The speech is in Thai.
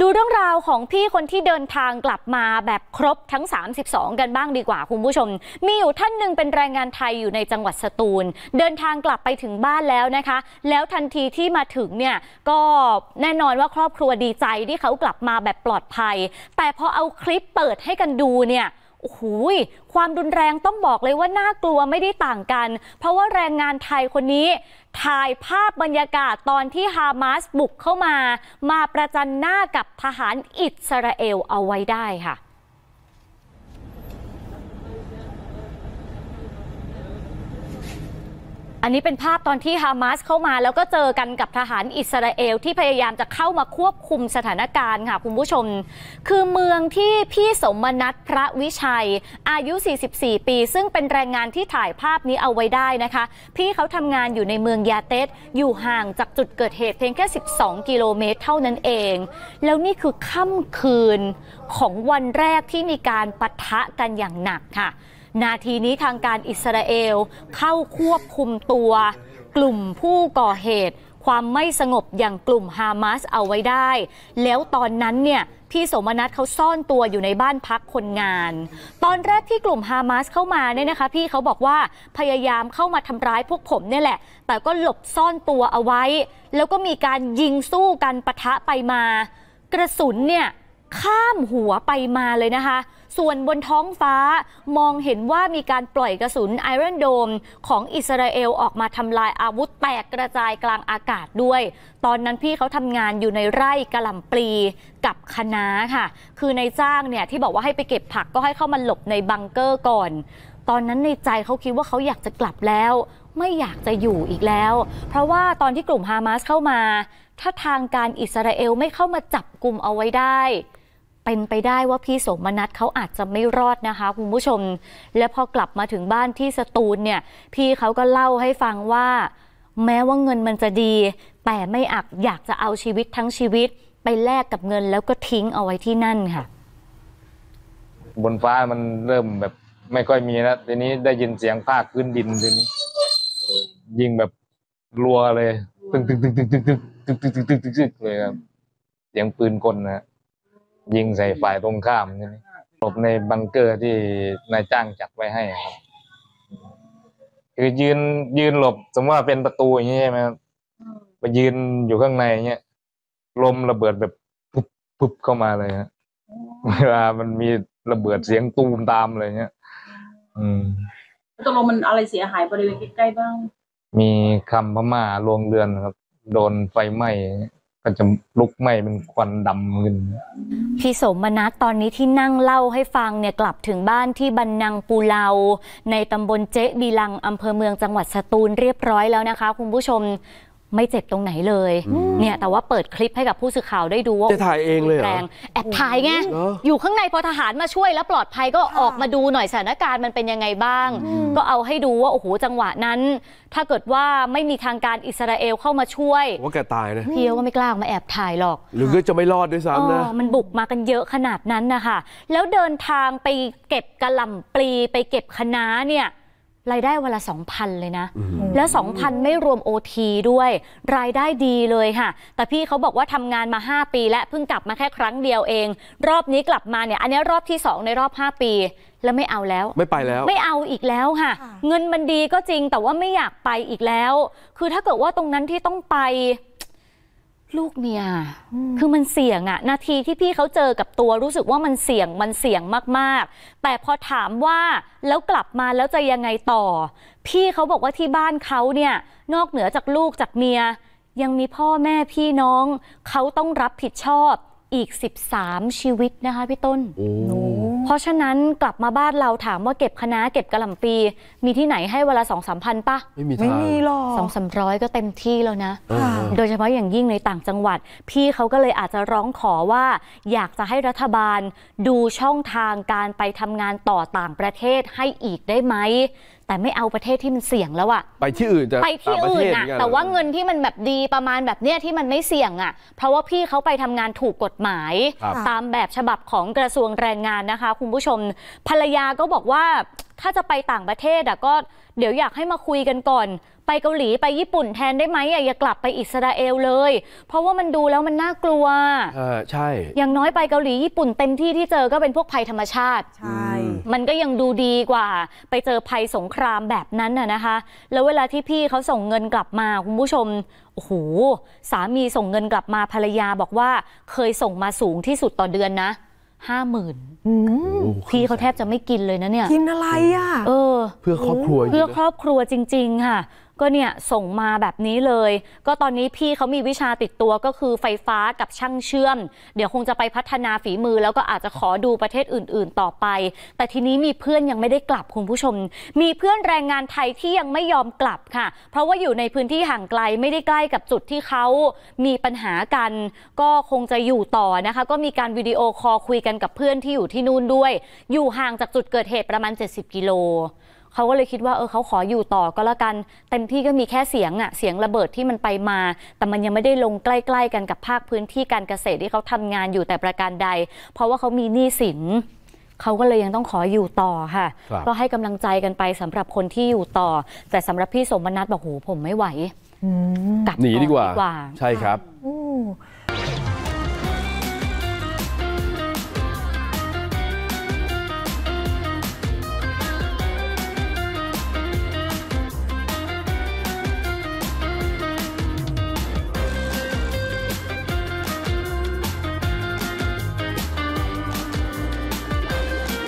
ดูเรื่องราวของพี่คนที่เดินทางกลับมาแบบครบทั้ง 32 กันบ้างดีกว่าคุณผู้ชม มีอยู่ท่านหนึ่งเป็นแรงงานไทยอยู่ในจังหวัดสตูล เดินทางกลับไปถึงบ้านแล้วนะคะ แล้วทันทีที่มาถึงเนี่ยก็แน่นอนว่าครอบครัวดีใจที่เขากลับมาแบบปลอดภัย แต่พอเอาคลิปเปิดให้กันดูเนี่ยโอ้ความรุนแรงต้องบอกเลยว่าน่ากลัวไม่ได้ต่างกัน เพราะว่าแรงงานไทยคนนี้ ถ่ายภาพบรรยากาศตอนที่ฮามาสบุกเข้ามา มาประจันหน้ากับทหารอิสราเอลเอาไว้ได้ค่ะอันนี้เป็นภาพตอนที่ฮามาสเข้ามาแล้วก็เจอกันกับทหารอิสราเอลที่พยายามจะเข้ามาควบคุมสถานการณ์ค่ะคุณผู้ชม คือเมืองที่พี่สมนัทพระวิชัยอายุ 44 ปี ซึ่งเป็นแรงงานที่ถ่ายภาพนี้เอาไว้ได้นะคะ พี่เขาทำงานอยู่ในเมืองยาเตสอยู่ห่างจากจุดเกิดเหตุเพียงแค่ 12 กิโลเมตร เท่านั้นเอง แล้วนี่คือค่ำคืนของวันแรกที่มีการปะทะกันอย่างหนักค่ะนาทีนี้ทางการอิสราเอลเข้าควบคุมตัว กลุ่มผู้ก่อเหตุ ความไม่สงบอย่างกลุ่มฮามาสเอาไว้ได้ แล้วตอนนั้นเนี่ยพี่สมนัทเขาซ่อนตัวอยู่ในบ้านพักคนงาน ตอนแรกที่กลุ่มฮามาสเข้ามาเนี่ยนะคะ พี่เขาบอกว่าพยายามเข้ามาทำร้ายพวกผมเนี่ยแหละ แต่ก็หลบซ่อนตัวเอาไว้ แล้วก็มีการยิงสู้กันปะทะไปมา กระสุนเนี่ยข้ามหัวไปมาเลยนะคะส่วนบนท้องฟ้ามองเห็นว่ามีการปล่อยกระสุนไอรอนโดมของอิสราเอลออกมาทำลายอาวุธแตกกระจายกลางอากาศด้วย ตอนนั้นพี่เขาทำงานอยู่ในไร่กระหล่ำปลีกับคณะค่ะ คือในจ้างเนี่ยที่บอกว่าให้ไปเก็บผักก็ให้เข้ามาหลบในบังเกอร์ก่อน ตอนนั้นในใจเขาคิดว่าเขาอยากจะกลับแล้ว ไม่อยากจะอยู่อีกแล้ว เพราะว่าตอนที่กลุ่มฮามาสเข้ามาถ้าทางการอิสราเอลไม่เข้ามาจับกลุ่มเอาไว้ได้เป็นไปได้ว่าพี่สมนัทเขาอาจจะไม่รอดนะคะคุณผู้ชม และพอกลับมาถึงบ้านที่สตูลเนี่ย พี่เขาก็เล่าให้ฟังว่า แม้ว่าเงินมันจะดี แต่ไม่อัก อยากจะเอาชีวิตทั้งชีวิตไปแลกกับเงินแล้วก็ทิ้งเอาไว้ที่นั่นค่ะ บนฟ้ามันเริ่มแบบไม่ค่อยมีแล้วทีนี้ได้ยินเสียงภาคพื้นดินทีนี้ ยิงแบบรัวเลยตึงตึงตึงตึงตึงตึงตึงตึงตึงตึงเลยครับเสียงปืนกลนะยิงใส่ฝ่ายตรงข้ามนี่หลบในบังเกอร์ที่นายจ้างจัดไว้ให้ครับ คือยืนยืนหลบสมมติว่าเป็นประตูอย่างเงี้ยใช่ไหมครับไปยืนอยู่ข้างในเงี้ย ลมระเบิดแบบปุ๊บปุ๊บเข้ามาเลยฮะเวลามันมีระเบิดเสียงตูมตามเลยเงี้ย อืมตกลงมันอะไรเสียหายบริเวณใกล้ๆบ้าง มีคำพม่าลวงเรือนครับ โดนไฟไหม้ก็จะลุกไหม้เป็นควันดำขึ้นพี่สมนัทตอนนี้ที่นั่งเล่าให้ฟังเนี่ยกลับถึงบ้านที่บันนังปูเลาในตำบลเจ๊บีลังอำเภอเมืองจังหวัดสตูลเรียบร้อยแล้วนะคะคุณผู้ชมไม่เจ็บตรงไหนเลย เนี่ยแต่ว่าเปิดคลิปให้กับผู้สื่อข่าวได้ดูว่า จะถ่ายเองเลยแรงแอบถ่ายไง อยู่ข้างในพอทหารมาช่วย แล้วปลอดภัยก็ออกมาดูหน่อยสถานการณ์มันเป็นยังไงบ้าง ก็เอาให้ดูว่า โอ้โห จังหวะนั้น ถ้าเกิดว่าไม่มีทางการอิสราเอลเข้ามาช่วย ว่าแกตายนะเพียวว่าไม่กล้ามาแอบถ่ายหรอก หรือก็จะไม่รอดด้วยซ้ำนะมันบุกมากันเยอะขนาดนั้นนะคะแล้วเดินทางไปเก็บกระหล่ำปลีไปเก็บคะน้าเนี่ยรายได้วันละ2,000 เลยนะ แล้ว 2,000 ไม่รวมโอทีด้วย รายได้ดีเลยค่ะ แต่พี่เขาบอกว่าทำงานมา 5 ปีและเพิ่งกลับมาแค่ครั้งเดียวเอง รอบนี้กลับมาเนี่ย อันนี้รอบที่2ในรอบ5 ปี แล้วไม่เอาแล้ว ไม่ไปแล้ว ไม่เอาอีกแล้วค่ะ เงินมันดีก็จริงแต่ว่าไม่อยากไปอีกแล้ว คือถ้าเกิดว่าตรงนั้นที่ต้องไปลูกเมีย คือมันเสี่ยงอะนาทีที่พี่เขาเจอกับตัวรู้สึกว่ามันเสี่ยง มันเสี่ยงมาก ๆ แต่พอถามว่าแล้วกลับมาแล้วจะยังไงต่อ พี่เขาบอกว่าที่บ้านเขาเนี่ย นอกเหนือจากลูกจากเมีย ยังมีพ่อแม่พี่น้อง เขาต้องรับผิดชอบอีก 13 ชีวิตนะคะพี่ต้นโอ้เพราะฉะนั้นกลับมาบ้านเราถามว่าเก็บคณะเก็บกระหล่ำปี มีที่ไหนให้เวลาสองสามพันปะ ไม่มีทางสองสามร้อยก็เต็มที่แล้วนะ โดยเฉพาะอย่างยิ่งในต่างจังหวัด พี่เขาก็เลยอาจจะร้องขอว่า อยากจะให้รัฐบาลดูช่องทางการไปทำงานต่อต่างประเทศให้อีกได้ไหมแต่ไม่เอาประเทศที่มันเสี่ยงแล้วอะไปที่อื่นจะไปที่อื่นอะแต่ว่าเงินที่มันแบบดีประมาณแบบเนี้ยที่มันไม่เสี่ยงอะเพราะว่าพี่เขาไปทำงานถูกกฎหมาย ตามแบบฉบับของกระทรวงแรงงานนะคะ คุณผู้ชมภรรยาก็บอกว่า ถ้าจะไปต่างประเทศอะก็เดี๋ยวอยากให้มาคุยกันก่อนไปเกาหลีไปญี่ปุ่นแทนได้ไหมอย่ากลับไปอิสราเอลเลย เพราะว่ามันดูแล้วมันน่ากลัวเออใช่ อย่างน้อยไปเกาหลีญี่ปุ่น เต็มที่ที่เจอก็เป็นพวกภัยธรรมชาติใช่มันก็ยังดูดีกว่าไปเจอภัยสงครามแบบนั้นน่ะนะคะ แล้วเวลาที่พี่เขาส่งเงินกลับมา คุณผู้ชมโอ้โหสามีส่งเงินกลับมาภรรยาบอกว่าเคยส่งมาสูงที่สุดต่อเดือนนะห้าหมื่นพี่เขาแทบจะไม่กินเลยนะเนี่ยกินอะไรอ่ะเออ เพื่อครอบครัวเพื่อครอบครัวจริง ๆ ค่ะก็เนี่ย ส่งมาแบบนี้เลย ก็ตอนนี้พี่เขามีวิชาติดตัวก็คือไฟฟ้ากับช่างเชื่อม เดี๋ยวคงจะไปพัฒนาฝีมือ แล้วก็อาจจะขอดูประเทศอื่นๆต่อไป แต่ทีนี้มีเพื่อนยังไม่ได้กลับคุณผู้ชม มีเพื่อนแรงงานไทยที่ยังไม่ยอมกลับค่ะ เพราะว่าอยู่ในพื้นที่ห่างไกลไม่ได้ใกล้กับจุดที่เขามีปัญหากัน ก็คงจะอยู่ต่อนะคะก็มีการวิดีโอคอลคุยกันกับเพื่อนที่อยู่ที่นู่นด้วย อยู่ห่างจากจุดเกิดเหตุประมาณ70กิโลเขาก็เลยคิดว่าเออเขาขออยู่ต่อก็แล้วกันเต็มที่ก็มีแค่เสียงอะเสียงระเบิดที่มันไปมา แต่มันยังไม่ได้ลงใกล้ ๆ กันกับภาคพื้นที่การเกษตรที่เขาทำงานอยู่แต่ประการใด เพราะว่าเขามีหนี้สินเขาก็เลยยังต้องขออยู่ต่อค่ะก็ให้กำลังใจกันไปสำหรับคนที่อยู่ต่อ แต่สำหรับพี่สมนัทบอกโหผมไม่ไหวกลับหนีดีกว่า ใช่ครับ